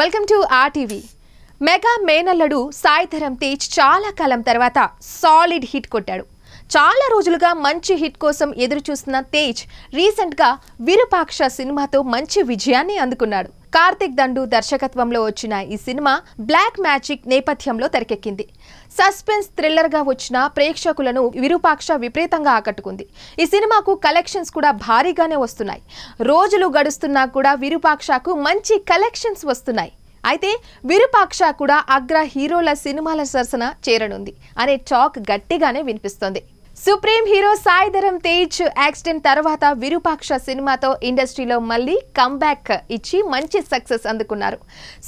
welcome to RTV mega మేనల్లడు సాయిధరం తేజ్ చాలా కాలం తర్వాత సాలిడ్ హిట్ కొట్టాడు చాలా రోజులుగా మంచి హిట్ కోసం ఎదురు చూస్తున్న తేజ్ రీసెంట్గా విరూపాక్ష సినిమాతో మంచి విజయాన్ని అందుకున్నాడు కార్తిక్ దండు దర్శకత్వంలో వచ్చిన ఈ సినిమా బ్లాక్ మ్యాజిక్ నేపథ్యంలో తెరకెక్కింది సస్పెన్స్ థ్రిల్లర్గా వచ్చిన ప్రేక్షకులను విరూపాక్ష విపరీతంగా ఆకట్టుకుంది ఈ సినిమాకు కలెక్షన్స్ కూడా భారీగానే వస్తున్నాయి రోజులు గడుస్తున్నా కూడా విరూపాక్షకు మంచి కలెక్షన్స్ వస్తున్నాయి అయితే విరూపాక్ష కూడా అగ్ర హీరోల సినిమాల సరసన చేరనుంది అనే టాక్ గట్టిగానే వినిపిస్తోంది supreme hero Sai Dharam Tej accident తర్వాత విరూపాక్ష సినిమాతో ఇండస్ట్రీలో మళ్ళీ కంబ్యాక్ ఇచ్చి మంచి సక్సెస్ అందుకున్నారు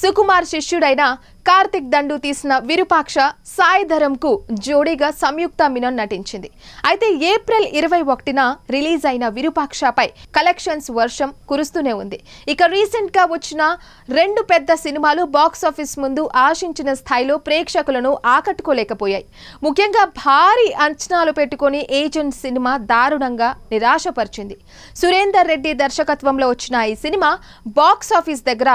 సుకుమార్ శిష్యుడైన కార్తిక్ దండు తీసిన విరూపాక్ష సాయిధరంకు జోడీగా సంయుక్త మినోన్ నటించింది అయితే ఏప్రిల్ ఇరవై ఒకటిన రిలీజ్ అయిన విరూపాక్షపై కలెక్షన్స్ వర్షం కురుస్తూనే ఉంది ఇక రీసెంట్గా వచ్చిన రెండు పెద్ద సినిమాలు బాక్సాఫీస్ ముందు ఆశించిన స్థాయిలో ప్రేక్షకులను ఆకట్టుకోలేకపోయాయి ముఖ్యంగా భారీ అంచనాలు పెట్టి పట్టుకొని ఏజెంట్ సినిమా దారుణంగా నిరాశపరిచింది సురేందర్ రెడ్డి దర్శకత్వంలో వచ్చిన ఈ సినిమా బాక్స్ ఆఫీస్ దగ్గర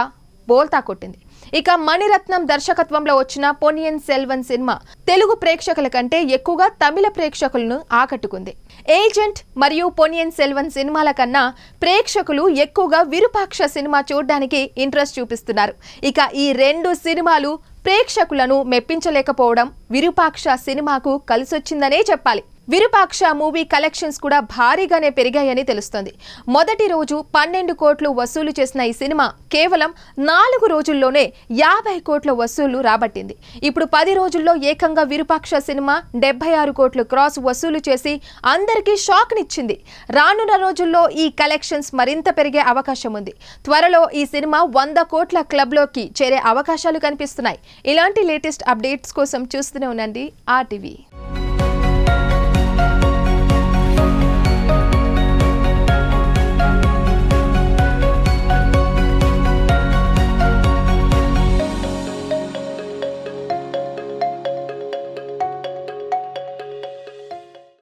బోల్తా కొట్టింది ఇక మణిరత్నం దర్శకత్వంలో వచ్చిన పొనియన్ సెల్వన్ సినిమా తెలుగు ప్రేక్షకుల కంటే ఎక్కువగా తమిళ ప్రేక్షకులను ఆకట్టుకుంది ఏజెంట్ మరియు పొనియన్ సెల్వన్ సినిమాల కన్నా ప్రేక్షకులు ఎక్కువగా విరూపాక్ష సినిమా చూడడానికి ఇంట్రెస్ట్ చూపిస్తున్నారు ఇక ఈ రెండు సినిమాలు ప్రేక్షకులను మెప్పించలేకపోవడం విరూపాక్ష సినిమాకు కలిసొచ్చిందనే చెప్పాలి విరూపాక్ష మూవీ కలెక్షన్స్ కూడా భారీగానే పెరిగాయని తెలుస్తోంది మొదటి రోజు పన్నెండు కోట్లు వసూలు చేసిన ఈ సినిమా కేవలం నాలుగు రోజుల్లోనే యాభై కోట్ల వసూళ్లు రాబట్టింది ఇప్పుడు పది రోజుల్లో ఏకంగా విరూపాక్ష సినిమా డెబ్బై ఆరు కోట్లు క్రాస్ వసూలు చేసి అందరికీ షాక్నిచ్చింది రానున్న రోజుల్లో ఈ కలెక్షన్స్ మరింత పెరిగే అవకాశం ఉంది త్వరలో ఈ సినిమా వంద కోట్ల క్లబ్లోకి చేరే అవకాశాలు కనిపిస్తున్నాయి ఇలాంటి లేటెస్ట్ అప్డేట్స్ కోసం చూస్తూనే ఉండండి ఆర్టీవీ